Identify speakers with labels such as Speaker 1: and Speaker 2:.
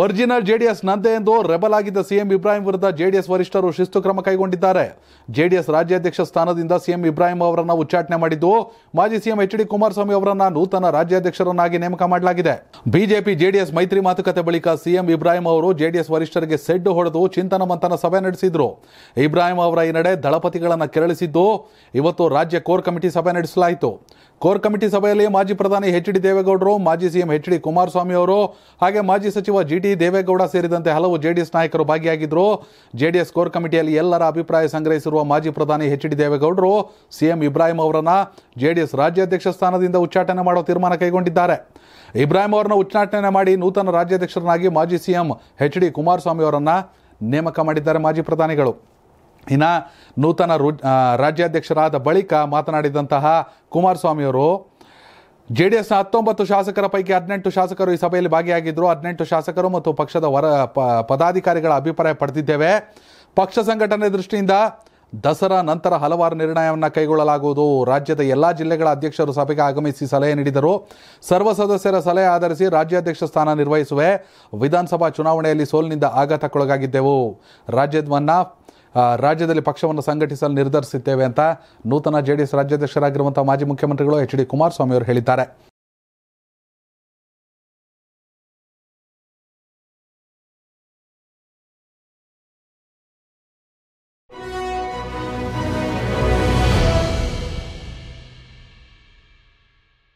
Speaker 1: original JDS ನಂತೆ ಎಂದು rebel ಆಗಿದ್ದ ಸಿಎಂ ಇಬ್ರಾಹಿಂ ವಿರುದ್ಧ ಜೆಡಿಎಸ್ ವರಿಷ್ಠರು ಶಿಸ್ತು ಕ್ರಮ ಕೈಗೊಂಡಿದ್ದಾರೆ ಜೆಡಿಎಸ್ ರಾಜ್ಯಾಧ್ಯಕ್ಷ ಸ್ಥಾನದಿಂದ ಸಿಎಂ ಇಬ್ರಾಹಿಂ ಅವರನ್ನು ಉಚ್ಚಾಟನೆ ಮಾಡಿದ್ದು ಮಾಜಿ ಸಿಎಂ ಎಚ್ ಡಿ ಕುಮಾರಸ್ವಾಮಿ ಅವರನ್ನು ನೂತನ ರಾಜ್ಯಾಧ್ಯಕ್ಷರನ್ನಾಗಿ ನೇಮಕ ಮಾಡಲಾಗಿದೆ ಬಿಜೆಪಿ ಜೆಡಿಎಸ್ ಮೈತ್ರಿ ಮಾತುಕತೆ ಬಳಿಕ ಸಿಎಂ ಇಬ್ರಾಹಿಂ ಅವರು ಜೆಡಿಎಸ್ ವರಿಷ್ಠರಿಗೆ ಸೆಡ್ಡು ಹೊಡೆದು ಚಿಂತನ ಮಂಥನ ಸಭೆ ನಡೆಸಿದ್ರು ಇಬ್ರಾಹಿಂ ಅವರ ಈ ನಡೆ ದಳಪತಿಗಳನ್ನು ಕೆರಳಿಸಿದ್ದು ಇವತ್ತು ರಾಜ್ಯ ಕೋರ್ ಕಮಿಟಿ ಸಭೆ ನಡೆಸಲಾಯಿತು ಕೋರ್ ಕಮಿಟಿ ಸಭೆಯಲ್ಲಿ ಮಾಜಿ ಪ್ರಧಾನಿ ಎಚ್ ಡಿ ದೇವೇಗೌಡರು ಮಾಜಿ ಸಿಎಂ ಎಚ್ ಡಿ ಕುಮಾರಸ್ವಾಮಿ ಅವರು ಹಾಗೆ ಮಾಜಿ ಸಚಿವ ಜಿ ಟಿ ದೇವೇಗೌಡ ಸೇರಿದಂತೆ ಹಲವು ಜೆಡಿಎಸ್ ನಾಯಕರು ಭಾಗಿಯಾಗಿದ್ದರು ಜೆಡಿಎಸ್ ಕೋರ್ ಕಮಿಟಿಯಲ್ಲಿ ಎಲ್ಲರ ಅಭಿಪ್ರಾಯ ಸಂಗ್ರಹಿಸಿರುವ ಮಾಜಿ ಪ್ರಧಾನಿ ಎಚ್ ಡಿ ದೇವೇಗೌಡರು ಸಿಎಂ ಇಬ್ರಾಹಿಂ ಡಿ ಜೆಡಿಎಸ್ ರಾಜ್ಯಾಧ್ಯಕ್ಷ ಸ್ಥಾನದಿಂದ ಉಚ್ಚಾಟನೆ ಮಾಡುವ ತೀರ್ಮಾನ ಕೈಗೊಂಡಿದ್ದಾರೆ ಇಬ್ರಾಹಿಂ ಅವರನ್ನು ಉಚ್ಚಾಟನೆ ಮಾಡಿ ನೂತನ ರಾಜ್ಯಾಧ್ಯಕ್ಷರನ್ನಾಗಿ ಮಾಜಿ ಸಿಎಂ ಎಚ್ ಡಿ ಕುಮಾರಸ್ವಾಮಿ ಅವರನ್ನು ನೇಮಕ ಮಾಡಿದ್ದಾರೆ ಮಾಜಿ ಪ್ರಧಾನಿಗಳು ಇನ್ನು ನೂತನ ರು ರಾಜ್ಯಾಧ್ಯಕ್ಷರಾದ ಬಳಿಕ ಮಾತನಾಡಿದಂತಹ ಕುಮಾರಸ್ವಾಮಿಯವರು ಜೆ ಡಿ ಎಸ್ನ ಹತ್ತೊಂಬತ್ತು ಶಾಸಕರ ಪೈಕಿ ಹದಿನೆಂಟು ಶಾಸಕರು ಈ ಸಭೆಯಲ್ಲಿ ಭಾಗಿಯಾಗಿದ್ದರು ಹದಿನೆಂಟು ಶಾಸಕರು ಮತ್ತು ಪಕ್ಷದ ವರ ಪದಾಧಿಕಾರಿಗಳ ಅಭಿಪ್ರಾಯ ಪಡೆದಿದ್ದೇವೆ ಪಕ್ಷ ಸಂಘಟನೆ ದೃಷ್ಟಿಯಿಂದ ದಸರಾ ನಂತರ ಹಲವಾರು ನಿರ್ಣಯವನ್ನು ಕೈಗೊಳ್ಳಲಾಗುವುದು ರಾಜ್ಯದ ಎಲ್ಲ ಜಿಲ್ಲೆಗಳ ಅಧ್ಯಕ್ಷರು ಸಭೆಗೆ ಆಗಮಿಸಿ ಸಲಹೆ ನೀಡಿದರು ಸರ್ವ ಸದಸ್ಯರ ಸಲಹೆ ಆಧರಿಸಿ ರಾಜ್ಯಾಧ್ಯಕ್ಷ ಸ್ಥಾನ ನಿರ್ವಹಿಸುವೆ ವಿಧಾನಸಭಾ ಚುನಾವಣೆಯಲ್ಲಿ ಸೋಲಿನಿಂದ ಆಘಾತಕ್ಕೊಳಗಾಗಿದ್ದೆವು ರಾಜ್ಯವನ್ನು ರಾಜ್ಯದಲ್ಲಿ ಪಕ್ಷವನ್ನು ಸಂಘಟಿಸಲು ನಿರ್ಧರಿಸುತ್ತೇವೆ ಅಂತ ನೂತನ ಜೆಡಿಎಸ್ ರಾಜ್ಯಾಧ್ಯಕ್ಷರಾಗಿರುವಂಥ ಮಾಜಿ ಮುಖ್ಯಮಂತ್ರಿಗಳು ಎಚ್ ಡಿ ಕುಮಾರಸ್ವಾಮಿ ಅವರು ಹೇಳಿದ್ದಾರೆ